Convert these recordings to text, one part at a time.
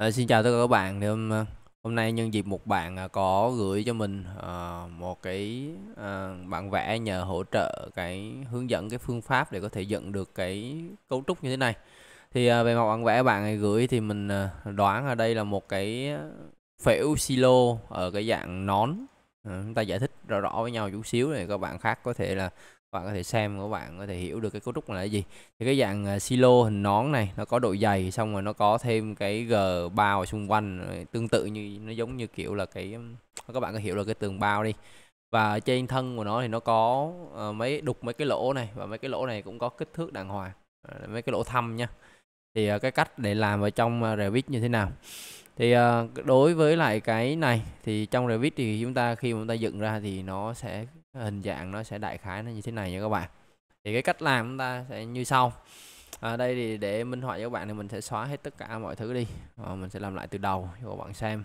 À, xin chào tất cả các bạn thì hôm, ờ, hôm nay nhân dịp một bạn à, có gửi cho mình à, một cái à, bạn vẽ nhờ hỗ trợ cái hướng dẫn cái phương pháp để có thể dựng được cái cấu trúc như thế này thì à, về một bạn vẽ bạn này gửi thì mình à, đoán ở đây là một cái phễu silo ở cái dạng nón à, chúng ta giải thích rõ rõ với nhau chút xíu này các bạn khác có thể là bạn có thể xem các bạn có thể hiểu được cái cấu trúc này là gì thì cái dạng à, silo hình nón này nó có độ dày xong rồi nó có thêm cái g bao xung quanh tương tự như nó giống như kiểu là cái các bạn có hiểu là cái tường bao đi và trên thân của nó thì nó có uh, mấy đục mấy cái lỗ này và mấy cái lỗ này cũng có kích thước đàng hoàng uh, mấy cái lỗ thăm nha thì uh, cái cách để làm ở trong uh, Revit như thế nào thì ờ, đối với lại cái này thì trong Revit thì chúng ta khi mà chúng ta dựng ra thì nó sẽ hình dạng nó sẽ đại khái nó như thế này nha các bạn thì cái cách làm chúng ta sẽ như sau ở à, đây thì để minh họa cho các bạn thì mình sẽ xóa hết tất cả mọi thứ đi à, mình sẽ làm lại từ đầu cho các bạn xem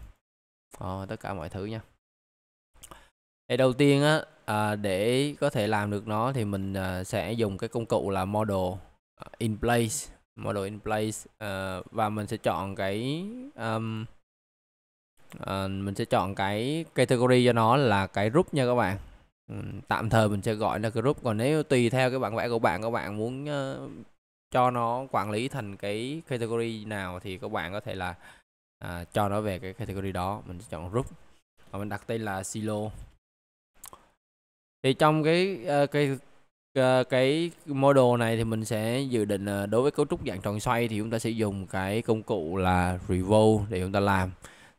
à, tất cả mọi thứ nha thì đầu tiên á à, để có thể làm được nó thì mình sẽ dùng cái công cụ là model in place model in place uh, và mình sẽ chọn cái um, uh, mình sẽ chọn cái category cho nó là cái group nha các bạn um, tạm thời mình sẽ gọi là cái group còn nếu tùy theo cái bản vẽ của bạn các bạn muốn uh, cho nó quản lý thành cái category nào thì các bạn có thể là uh, cho nó về cái category đó mình sẽ chọn group và mình đặt tên là silo thì trong cái uh, cái Ờ, cái model này thì mình sẽ dự định ờ, đối với cấu trúc dạng tròn xoay thì chúng ta sẽ dùng cái công cụ là revolve để chúng ta làm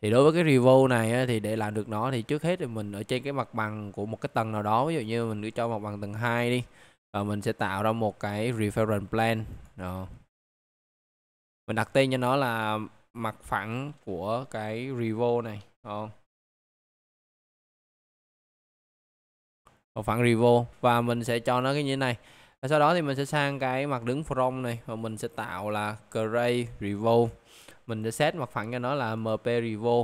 thì đối với cái revolve này thì để làm được nó thì trước hết thì mình ở trên cái mặt bằng của một cái tầng nào đó ví dụ như mình cứ cho mặt bằng tầng 2 đi và mình sẽ tạo ra một cái reference plan đó. mình đặt tên cho nó là mặt phẳng của cái revolve này đó. một phản revo và mình sẽ cho nó cái như thế này và sau đó thì mình sẽ sang cái mặt đứng from này và mình sẽ tạo là create revo mình sẽ set mặt phẳng cho nó là mp revo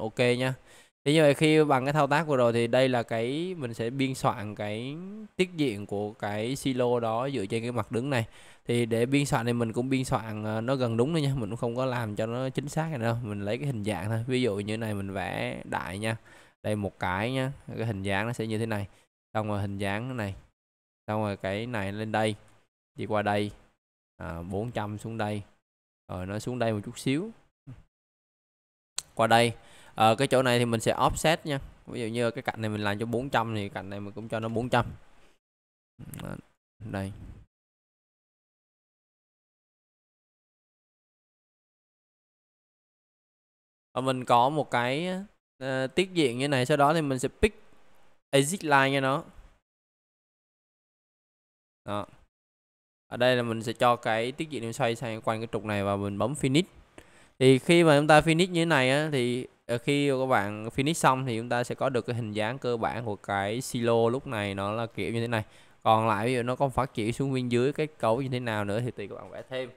ok nhá thế như vậy khi bằng cái thao tác vừa rồi thì đây là cái mình sẽ biên soạn cái tiết diện của cái silo đó dựa trên cái mặt đứng này thì để biên soạn thì mình cũng biên soạn ờ, nó gần đúng thôi nha mình cũng không có làm cho nó chính xác này đâu mình lấy cái hình dạng thôi ví dụ như này mình vẽ đại nha đây một cái nha cái hình dạng nó sẽ như thế này xong rồi hình dáng này xong rồi cái này lên đây đi qua đây à, 400 xuống đây rồi nó xuống đây một chút xíu qua đây à, cái chỗ này thì mình sẽ offset nha ví dụ như cái cạnh này mình làm cho 400 thì cạnh này mình cũng cho nó 400 đây à, mình có một cái uh, tiết diện như này sau đó thì mình sẽ pick exit line cho nó đó ở đây là mình sẽ cho cái tiết diện điểm xoay sang quanh cái trục này và mình bấm finish thì khi mà chúng ta finish như thế này á, thì ờ, khi các bạn finish xong thì chúng ta sẽ có được cái hình dáng cơ bản của cái silo lúc này nó là kiểu như thế này còn lại ví dụ nó còn phát triển xuống bên dưới cái cấu như thế nào nữa thì tùy các bạn vẽ thêm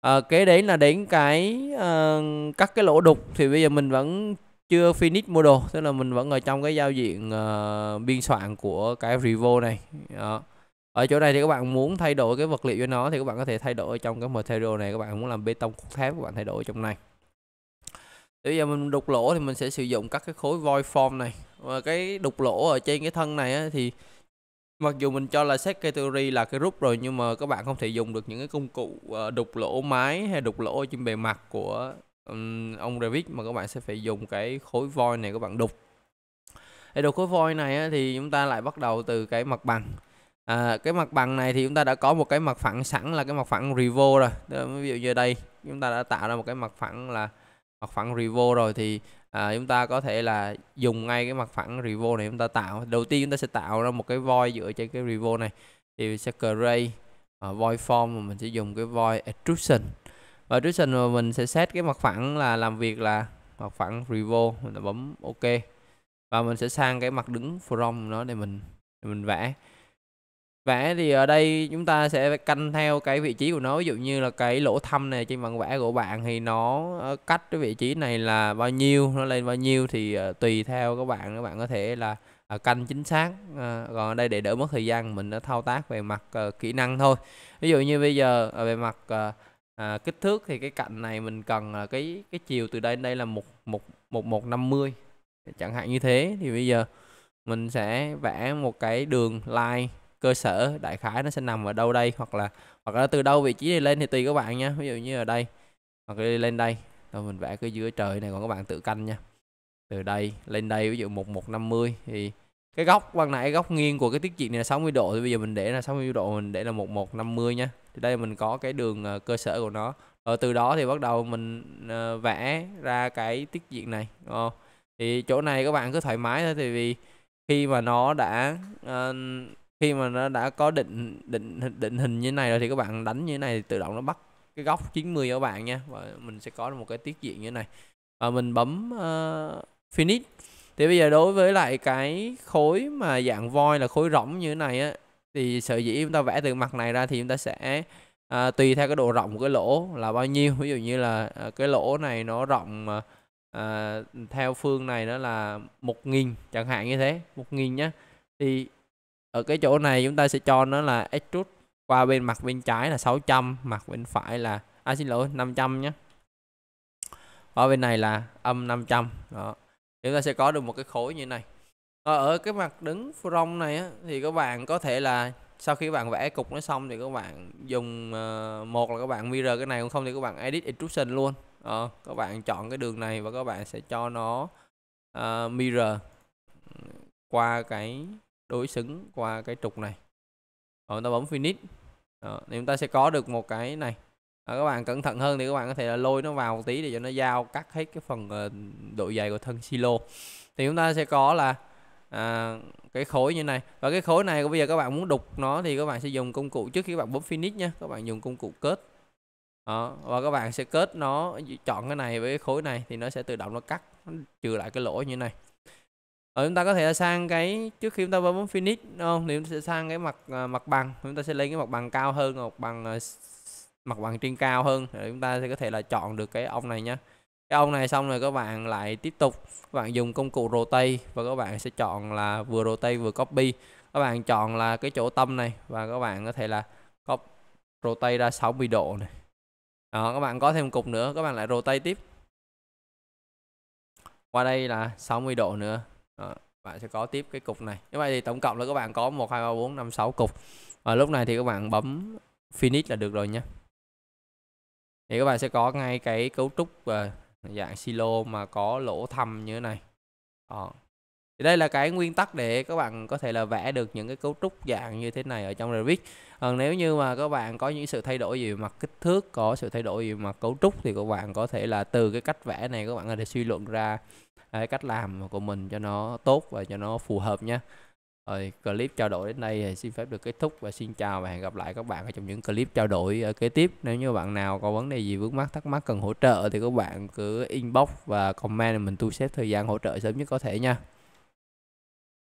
à, kế đến là đến cái uh, ờ, các cái lỗ đục thì bây giờ mình vẫn chưa finish model tức là mình vẫn ở trong cái giao diện uh, biên soạn của cái Revo này đó. ở chỗ này thì các bạn muốn thay đổi cái vật liệu cho nó thì các bạn có thể thay đổi trong cái material này các bạn muốn làm bê tông cốt thép các bạn thay đổi trong này bây giờ mình đục lỗ thì mình sẽ sử dụng các cái khối void form này và cái đục lỗ ở trên cái thân này á, thì mặc dù mình cho là set category là cái rút rồi nhưng mà các bạn không thể dùng được những cái công cụ ờ, đục lỗ máy hay đục lỗ trên bề mặt của um, ông Revit mà các bạn sẽ phải dùng cái khối voi này các bạn đục để đục khối voi này á, thì chúng ta lại bắt đầu từ cái mặt bằng à, cái mặt bằng này thì chúng ta đã có một cái mặt phẳng sẵn là cái mặt phẳng Revo rồi ví dụ như đây chúng ta đã tạo ra một cái mặt phẳng là mặt phẳng Revo rồi thì à, chúng ta có thể là dùng ngay cái mặt phẳng Revo này chúng ta tạo đầu tiên chúng ta sẽ tạo ra một cái voi dựa trên cái Revo này thì sẽ create uh, à, voi form mà mình sẽ dùng cái voi extrusion ở trước mà mình sẽ set cái mặt phẳng là làm việc là mặt phẳng Revo mình bấm OK và mình sẽ sang cái mặt đứng from nó để mình để mình vẽ vẽ thì ở đây chúng ta sẽ canh theo cái vị trí của nó ví dụ như là cái lỗ thâm này trên bản vẽ của bạn thì nó ờ, cách cái vị trí này là bao nhiêu nó lên bao nhiêu thì ờ, tùy theo các bạn các bạn có thể là uh, canh chính xác ờ, còn ở đây để đỡ mất thời gian mình đã thao tác về mặt kỹ năng thôi ví dụ như bây giờ về mặt à, kích thước thì cái cạnh này mình cần là cái cái chiều từ đây đến đây là một một một một năm mươi chẳng hạn như thế thì bây giờ mình sẽ vẽ một cái đường line cơ sở đại khái nó sẽ nằm ở đâu đây hoặc là hoặc là từ đâu vị trí này lên thì tùy các bạn nha ví dụ như ở đây hoặc là lên đây rồi mình vẽ cái dưới trời này còn các bạn tự canh nha từ đây lên đây ví dụ một một năm mươi thì cái góc ban nãy góc nghiêng của cái tiết diện này là 60 độ thì bây giờ mình để là 60 độ mình để là 1150 nha thì đây mình có cái đường ờ, cơ sở của nó rồi từ đó thì bắt đầu mình ờ, vẽ ra cái tiết diện này ờ, thì chỗ này các bạn cứ thoải mái thôi thì vì khi mà nó đã khi mà nó đã có định định định hình như này rồi thì các bạn đánh như thế này thì tự động nó bắt cái góc 90 cho các bạn nha và mình sẽ có một cái tiết diện như thế này và mình bấm uh, finish thì bây giờ đối với lại cái khối mà dạng voi là khối rỗng như thế này á thì sở dĩ chúng ta vẽ từ mặt này ra thì chúng ta sẽ à, tùy theo cái độ rộng của cái lỗ là bao nhiêu ví dụ như là à, cái lỗ này nó rộng à, theo phương này nó là một nghìn chẳng hạn như thế một nghìn nhá thì ở cái chỗ này chúng ta sẽ cho nó là extrude qua bên mặt bên trái là 600 mặt bên phải là à xin lỗi 500 nhé qua bên này là âm 500 đó chúng ta sẽ có được một cái khối như này ờ, ở cái mặt đứng from này á, thì các bạn có thể là sau khi các bạn vẽ cục nó xong thì các bạn dùng uh, một là các bạn mirror cái này cũng không thì các bạn edit intrusion luôn à, các bạn chọn cái đường này và các bạn sẽ cho nó uh, mirror ừ, qua cái đối xứng qua cái trục này rồi chúng ta bấm finish đó, thì chúng ta sẽ có được một cái này à, các bạn cẩn thận hơn thì các bạn có thể là lôi nó vào một tí để cho nó giao cắt hết cái phần uh, độ dày của thân silo thì chúng ta sẽ có là à, cái khối như này và cái khối này bây giờ các bạn muốn đục nó thì các bạn sẽ dùng công cụ trước khi các bạn bấm finish nha các bạn dùng công cụ kết đó, và các bạn sẽ kết nó chọn cái này với cái khối này thì nó sẽ tự động nó cắt nó trừ lại cái lỗ như này ở ờ, chúng ta có thể sang cái trước khi chúng ta bấm finish không thì chúng ta sẽ sang cái mặt à, mặt bằng chúng ta sẽ lên cái mặt bằng cao hơn mặt bằng à, mặt bằng trên cao hơn để chúng ta sẽ có thể là chọn được cái ông này nhé cái ông này xong rồi các bạn lại tiếp tục các bạn dùng công cụ rotate và các bạn sẽ chọn là vừa rotate vừa copy các bạn chọn là cái chỗ tâm này và các bạn có thể là copy rotate ra 60 độ này đó, các bạn có thêm cục nữa các bạn lại rotate tiếp qua đây là 60 độ nữa đó, bạn sẽ có tiếp cái cục này như vậy thì tổng cộng là các bạn có 1 2 3 4 5 6 cục và lúc này thì các bạn bấm finish là được rồi nhé thì các bạn sẽ có ngay cái cấu trúc ờ, dạng silo mà có lỗ thăm như thế này đó. Thì đây là cái nguyên tắc để các bạn có thể là vẽ được những cái cấu trúc dạng như thế này ở trong Revit. Còn ờ, nếu như mà các bạn có những sự thay đổi gì mặt kích thước, có sự thay đổi gì mặt cấu trúc thì các bạn có thể là từ cái cách vẽ này các bạn có thể suy luận ra à, cái cách làm của mình cho nó tốt và cho nó phù hợp nhé rồi clip trao đổi đến đây thì xin phép được kết thúc và xin chào và hẹn gặp lại các bạn ở trong những clip trao đổi ờ, kế tiếp nếu như bạn nào có vấn đề gì vướng mắc thắc mắc cần hỗ trợ thì các bạn cứ inbox và comment mình tu xếp thời gian hỗ trợ sớm nhất có thể nha